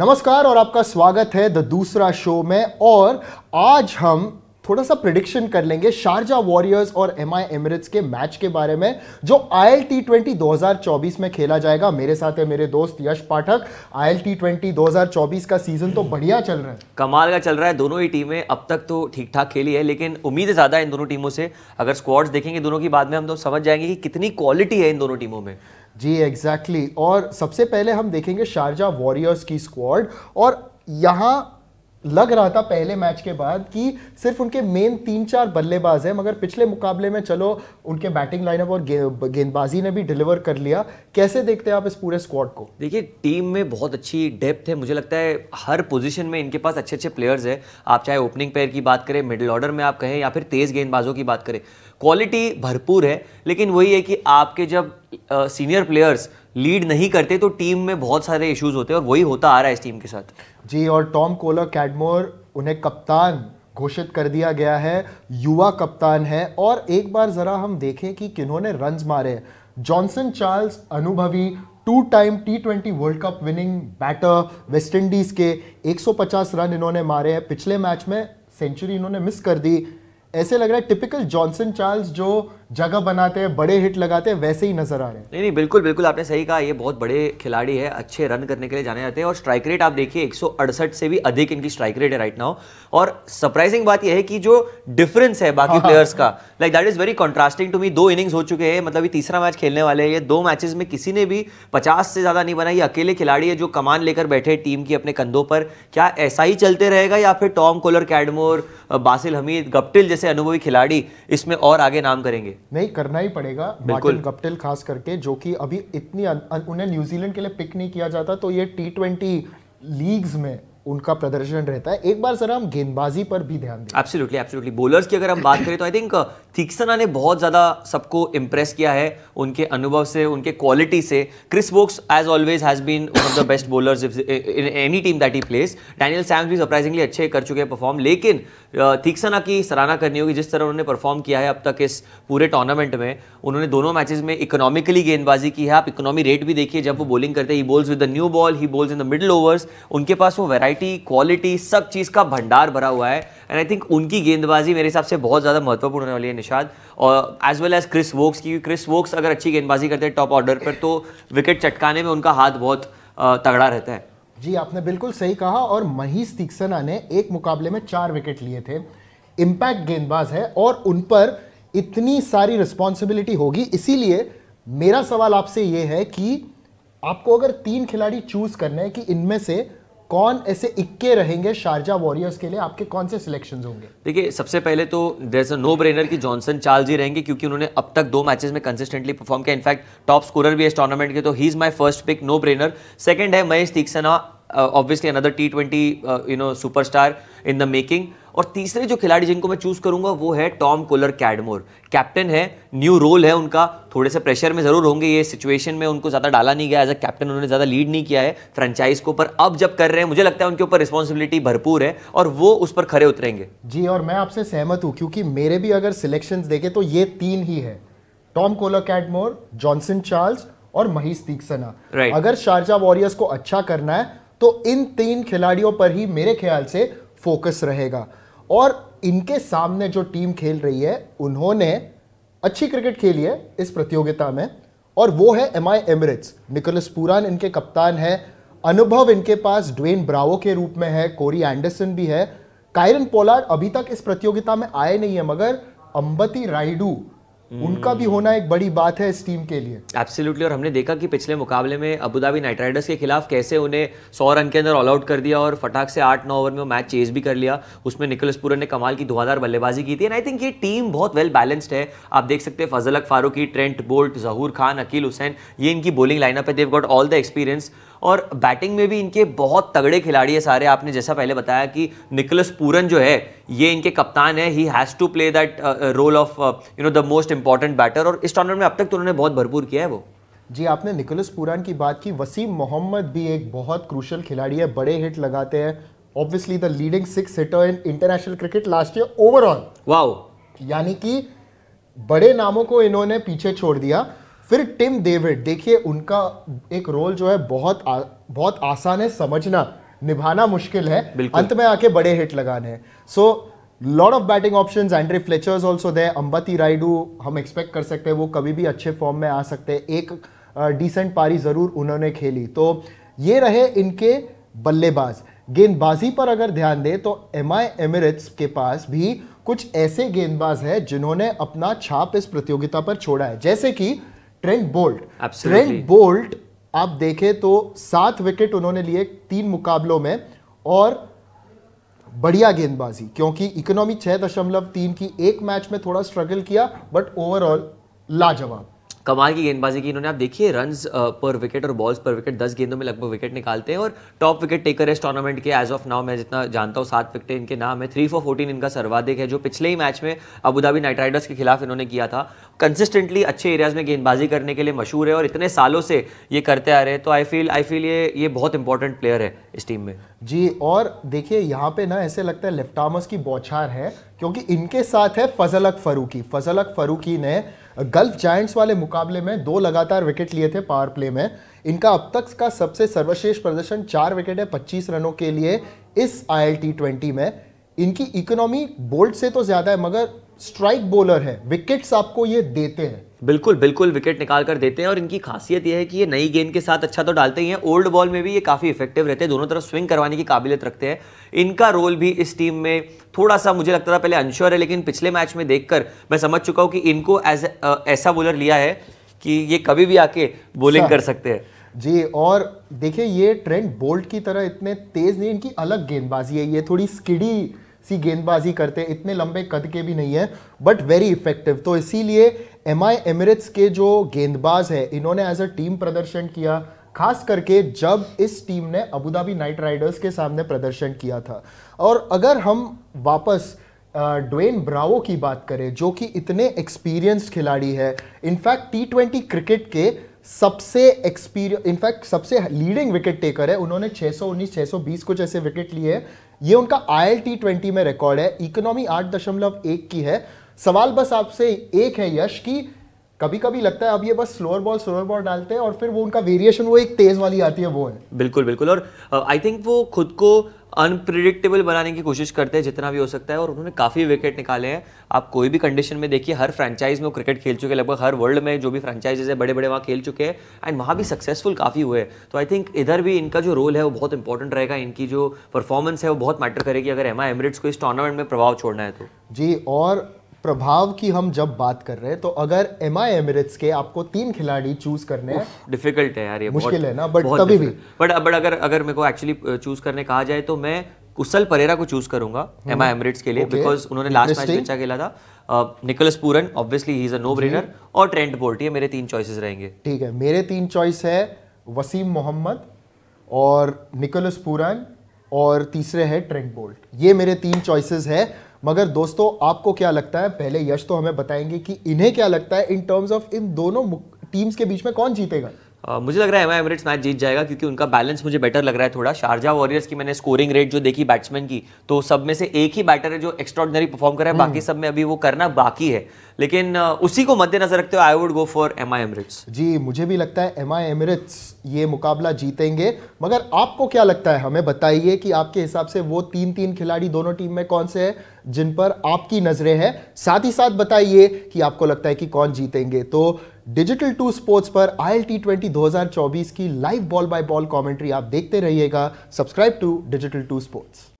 नमस्कार और आपका स्वागत है द दूसरा शो में और आज हम थोड़ा सा प्रिडिक्शन कर लेंगे शारजा वॉरियर्स और एम आई एमरेट्स के मैच के बारे में जो आई एल टी ट्वेंटी दो हज़ार चौबीस में खेला जाएगा मेरे साथ है मेरे दोस्त Yash Pathak I L T twenty दो हज़ार चौबीस का सीजन तो बढ़िया चल रहा है कमाल का चल रहा है दोनों ही टीमें अब तक तो ठीक ठाक खेली है लेकिन उम्मीद ज़्यादा है इन दोनों टीमों से अगर स्क्वाड्स देखेंगे दोनों की बाद में हम तो समझ जाएंगे कि कितनी क्वालिटी है इन दोनों टीमों में जी एग्जैक्टली exactly. और सबसे पहले हम देखेंगे शारजा वॉरियर्स की स्क्वाड और यहाँ लग रहा था पहले मैच के बाद कि सिर्फ उनके मेन तीन चार बल्लेबाज हैं मगर पिछले मुकाबले में चलो उनके बैटिंग लाइनअप और गेंदबाजी ने भी डिलीवर कर लिया कैसे देखते हैं आप इस पूरे स्क्वाड को देखिए टीम में बहुत अच्छी डेप्थ है मुझे लगता है हर पोजीशन में इनके पास अच्छे अच्छे प्लेयर्स हैं आप चाहे ओपनिंग पेयर की बात करें मिडिल ऑर्डर में आप कहें या फिर तेज़ गेंदबाजों की बात करें क्वालिटी भरपूर है लेकिन वही है कि आपके जब सीनियर प्लेयर्स लीड नहीं करते तो टीम में बहुत सारे इश्यूज होते हैं और वही होता आ रहा है इस टीम के साथ जी और टॉम कोलर कैडमोर उन्हें कप्तान घोषित कर दिया गया है युवा कप्तान है और एक बार ज़रा हम देखें कि किन्होंने रन मारे जॉनसन चार्ल्स अनुभवी two time T twenty World Cup winning batter West Indies के 150 रन इन्होंने मारे हैं पिछले मैच में सेंचुरी इन्होंने मिस कर दी ऐसे लग रहा है टिपिकल जॉनसन चार्ल्स जो जगह बनाते हैं बड़े हिट लगाते हैं वैसे ही नजर आ रहे हैं नहीं नहीं बिल्कुल बिल्कुल आपने सही कहा ये बहुत बड़े खिलाड़ी है अच्छे रन करने के लिए जाने जाते हैं और स्ट्राइक रेट आप देखिए एक से भी अधिक इनकी स्ट्राइक रेट है राइट नाउ और सरप्राइजिंग बात यह है कि जो डिफरेंस है बाकी प्लेयर्स हाँ, हाँ, हाँ। का like that is very contrasting to me दो इनिंग्स हो चुके हैं मतलब ये तीसरा मैच खेलने वाले हैं ये दो मैचेस में किसी ने भी पचास से ज्यादा नहीं बना ये अकेले खिलाड़ी है जो कमान लेकर बैठे टीम की अपने कंधों पर क्या ऐसा ही चलते रहेगा या फिर Tom Kohler Cadmore Basil Hameed Guptill जैसे अनुभवी खिलाड़ी इसमें और आगे नाम करेंगे नहीं करना ही पड़ेगा मार्टिन गप्टिल खास करके जो कि अभी इतनी उन्हें न्यूजीलैंड के लिए पिक नहीं किया जाता तो ये टी ट्वेंटी लीग्स में उनका प्रदर्शन रहता है एक बार सर हम गेंदबाजी पर भी ध्यान दें एब्सोल्युटली एब्सोल्युटली बॉलर्स की अगर हम बात करें तो आई थिंक थिक्सना ने बहुत ज़्यादा सबको इंप्रेस किया है उनके अनुभव से उनके क्वालिटी से Chris Woakes as always has been one of the best bowlers in any team that he plays Daniel Sams भी सरप्राइजिंगली अच्छे कर चुके हैं परफॉर्म लेकिन थिक्सना uh, की सराहना करनी होगी जिस तरह उन्होंने परफॉर्म किया है अब तक इस पूरे टूर्नामेंट में उन्होंने दोनों मैचेस में इकोनॉमिकली गेंदबाजी की है आप इकोनॉमी रेट भी देखिए जब वो बॉलिंग करते हैं he bowls with the new ball he bowls in the middle overs उनके पास वो वेराइटी वैरायटी क्वालिटी सब चीज़ का भंडार भरा हुआ है एंड आई थिंक उनकी गेंदबाजी मेरे हिसाब से बहुत ज़्यादा महत्वपूर्ण होने वाली है निषाद और as well as Chris Woakes की क्रिस वोक्स अगर अच्छी गेंदबाजी करते हैं टॉप ऑर्डर पर तो विकेट चटकाने में उनका हाथ बहुत तगड़ा रहता है जी आपने बिल्कुल सही कहा और महीश तीक्सना ने एक मुकाबले में चार विकेट लिए थे इम्पैक्ट गेंदबाज है और उन पर इतनी सारी रिस्पॉन्सिबिलिटी होगी इसीलिए मेरा सवाल आपसे ये है कि आपको अगर तीन खिलाड़ी चूज करने हैं कि इनमें से कौन ऐसे इक्के रहेंगे शारजा वॉरियर्स के लिए आपके कौन से सिलेक्शंस होंगे देखिए सबसे पहले तो जैसे नो ब्रेनर की जॉनसन चार्ल जी रहेंगे क्योंकि उन्होंने अब तक दो मैचेस में कंसिस्टेंटली परफॉर्म किया इनफैक्ट टॉप स्कोरर भी इस टूर्नामेंट के तो he is my first pick no brainer second है Mahesh Theekshana obviously another T twenty you know superstar in the making और तीसरे जो खिलाड़ी जिनको मैं चूज करूंगा वो है टॉम कोलर कैडमोर कैप्टन है न्यू रोल है उनका थोड़े से प्रेशर में ज़रूर होंगे ये सिचुएशन में उनको ज़्यादा डाला नहीं गया एज अ कैप्टन उन्होंने ज़्यादा लीड नहीं किया है फ्रेंचाइज को पर अब जब कर रहे हैं मुझे लगता है उनके ऊपर रिस्पॉन्सिबिलिटी भरपूर है और वो उस पर खड़े उतरेंगे जी और मैं आपसे सहमत हूँ क्योंकि मेरे भी अगर सिलेक्शन देखे तो ये तीन ही है Tom Kohler Cadmore Johnson Charles और महेश दीक्षना right. अगर शारजा वॉरियर्स को अच्छा करना है तो इन तीन खिलाड़ियों पर ही मेरे ख्याल से फोकस रहेगा और इनके सामने जो टीम खेल रही है उन्होंने अच्छी क्रिकेट खेली है इस प्रतियोगिता में और वो है एम आई एमरिट्स निकोलस पुरान इनके कप्तान है अनुभव इनके पास ड्वेन ब्रावो के रूप में है कोरी एंडरसन भी है कायरन पोलार्ड अभी तक इस प्रतियोगिता में आए नहीं है मगर अंबती राइडू उनका भी होना एक बड़ी बात है इस टीम के लिए एब्सोल्युटली और हमने देखा कि पिछले मुकाबले में अबूधाबी नाइट राइडर्स के खिलाफ कैसे उन्हें सौ रन के अंदर ऑल आउट कर दिया और फटाक से आठ नौ ओवर में वो मैच चेज भी कर लिया उसमें निकोलस पुरन ने कमाल की धुआंधार बल्लेबाजी की थी एंड आई थिंक ये टीम बहुत वेल बैलेंस्ड है आप देख सकते हैं Fazalhaq Farooqi Trent Boult Zahoor Khan Akeal Hosein ये इनकी बोलिंग लाइनअप है they've got all the experience और बैटिंग में भी इनके बहुत तगड़े खिलाड़ी है सारे आपने जैसा पहले बताया कि निकलस पूरन जो है ये इनके कप्तान है he has to play that role of you know the most important batter और इस टूर्नामेंट में अब तक तो उन्होंने बहुत भरपूर किया है वो जी आपने निकोलस पुरान की बात की वसीम मोहम्मद भी एक बहुत क्रूशल खिलाड़ी है बड़े हिट लगाते हैं obviously the leading six hitter in international cricket last year overall wow यानी कि बड़े नामों को इन्होंने पीछे छोड़ दिया फिर टिम डेविड देखिए उनका एक रोल जो है बहुत आ, बहुत आसान है समझना निभाना मुश्किल है अंत में आके बड़े हिट लगाने हैं so lot of batting option Andre Fletcher's also they Ambati Rayudu हम एक्सपेक्ट कर सकते हैं वो कभी भी अच्छे फॉर्म में आ सकते हैं एक डिसेंट पारी ज़रूर उन्होंने खेली तो ये रहे इनके बल्लेबाज गेंदबाजी पर अगर ध्यान दें तो एम आई एमिरेट्स के पास भी कुछ ऐसे गेंदबाज हैं जिन्होंने अपना छाप इस प्रतियोगिता पर छोड़ा है जैसे कि ट्रेंट बोल्ट ट्रेंट बोल्ट आप देखें तो सात विकेट उन्होंने लिए तीन मुकाबलों में और बढ़िया गेंदबाजी क्योंकि इकोनॉमी छह दशमलव तीन की एक मैच में थोड़ा स्ट्रगल किया बट ओवरऑल लाजवाब कमाल की गेंदबाजी की इन्होंने आप देखिए रन पर विकेट और बॉल्स पर विकेट दस गेंदों में लगभग विकेट निकालते हैं और टॉप विकेट टेकर है इस टूर्नामेंट के एज ऑफ नाउ मैं जितना जानता हूँ सात विकेट इनके नाम है थ्री फॉर फोर्टीन इनका सर्वाधिक है जो पिछले ही मैच में अबूधाबी नाइट राइडर्स के खिलाफ इन्होंने किया था कंसिस्टेंटली अच्छे एरियाज में गेंदबाजी करने के लिए मशहूर है और इतने सालों से ये करते आ रहे हैं तो आई फील आई फील ये ये बहुत इंपॉर्टेंट प्लेयर है इस टीम में जी और देखिए यहाँ पे ना ऐसे लगता है लेफ्ट की बौछार है क्योंकि इनके साथ है फजलक फरूकी फजलक फरूकी ने गल्फ जायंट्स वाले मुकाबले में दो लगातार विकेट लिए थे पावर प्ले में इनका अब तक का सबसे सर्वश्रेष्ठ प्रदर्शन चार विकेट है पच्चीस रनों के लिए इस आई टी में इनकी इकोनॉमी बोल्ट से तो ज़्यादा है मगर स्ट्राइक बोलर है विकेट्स आपको ये देते हैं बिल्कुल बिल्कुल विकेट निकाल कर देते हैं और इनकी खासियत यह है कि ये नई गेंद के साथ अच्छा तो डालते ही हैं ओल्ड बॉल में भी ये काफ़ी इफेक्टिव रहते हैं दोनों तरफ स्विंग करवाने की काबिलियत रखते हैं इनका रोल भी इस टीम में थोड़ा सा मुझे लगता था पहले अनश्योर है लेकिन पिछले मैच में देखकर मैं समझ चुका हूँ कि इनको एज ऐसा बॉलर लिया है कि ये कभी भी आके बॉलिंग कर सकते हैं जी और देखिए ये ट्रेंड बोल्ट की तरह इतने तेज़ नहीं इनकी अलग गेंदबाजी है ये थोड़ी स्किडी सी गेंदबाजी करते हैं इतने लंबे कद के भी नहीं है बट वेरी इफेक्टिव तो इसीलिए एम आई एमिरेट्स के जो गेंदबाज है इन्होंने एज अ टीम प्रदर्शन किया खास करके जब इस टीम ने अबूधाबी नाइट राइडर्स के सामने प्रदर्शन किया था और अगर हम वापस ड्वेन ब्रावो की बात करें जो कि इतने एक्सपीरियंस्ड खिलाड़ी है इनफैक्ट टी ट्वेंटी क्रिकेट के सबसे एक्सपीरियंस इनफैक्ट सबसे लीडिंग विकेट टेकर है उन्होंने 619 620 कुछ ऐसे विकेट लिए ये उनका आई एल टी ट्वेंटी में रिकॉर्ड है इकोनॉमी आठ दशमलव एक की है सवाल बस आपसे एक है यश की कभी कभी लगता है अब ये बस स्लोअर बॉल स्लोअर बॉल डालते हैं और फिर वो उनका वेरिएशन वो एक तेज वाली आती है वो है बिल्कुल बिल्कुल और आई थिंक वो खुद को अनप्रिडिक्टेबल बनाने की कोशिश करते हैं जितना भी हो सकता है और उन्होंने काफ़ी विकेट निकाले हैं आप कोई भी कंडीशन में देखिए हर फ्रेंचाइज में वो क्रिकेट खेल चुके हैं लगभग हर वर्ल्ड में जो भी फ्रेंचाइजेज है बड़े बड़े वहाँ खेल चुके हैं एंड वहाँ भी सक्सेसफुल काफ़ी हुए तो आई थिंक इधर भी इनका जो रोल है वो बहुत इंपॉर्टेंट रहेगा इनकी जो परफॉर्मेंस है वो बहुत मैटर करेगी अगर एमा एमरिट्स को इस टूर्नामेंट में प्रभाव छोड़ना है तो जी और प्रभाव की हम जब बात कर रहे हैं तो अगर एम आई एमिरेट्स के आपको तीन खिलाड़ी चूज करने डिफिकल्ट है यार ये मुश्किल है ना बट तभी भी बट बट अगर अगर मेरे को एक्चुअली चूज करने कहा जाए तो मैं कुशल परेरा को चूज करूंगा एम आई एमिरेट्स के लिए बिकॉज okay. उन्होंने लास्ट मैच अच्छा खेला था Nicholas Pooran obviously he is a no brainer और ट्रेंट बोल्ट ये मेरे तीन चॉइसेस रहेंगे ठीक है मेरे तीन चॉइस है वसीम मोहम्मद और निकोलस पूरन और तीसरे है ट्रेंट बोल्ट ये मेरे तीन चॉइसेस है मगर दोस्तों आपको क्या लगता है पहले यश तो हमें बताएंगे कि इन्हें क्या लगता है इन टर्म्स ऑफ इन दोनों टीम्स के बीच में कौन जीतेगा Uh, मुझे लग रहा है एम एमरेट्स मैच जीत जाएगा क्योंकि उनका बैलेंस मुझे बेटर लग रहा है थोड़ा शारजा वॉरियर्स की मैंने स्कोरिंग रेट जो देखी बैट्समैन की तो सब में से एक ही बैटर है जो एक्स्ट्रॉडनरी परफॉर्म कर रहा है हम्म। बाकी सब में अभी वो करना बाकी है लेकिन उसी को मद्देनजर रखते हुए I would go for M I Emirates जी मुझे भी लगता है एम आई एमरिट्स ये मुकाबला जीतेंगे मगर आपको क्या लगता है हमें बताइए कि आपके हिसाब से वो तीन तीन खिलाड़ी दोनों टीम में कौन से हैं जिन पर आपकी नज़रें हैं साथ ही साथ बताइए कि आपको लगता है कि कौन जीतेंगे तो डिजिटल टू स्पोर्ट्स पर आई एल टी ट्वेंटी दो की live ball by ball commentary आप देखते रहिएगा subscribe to digital two sports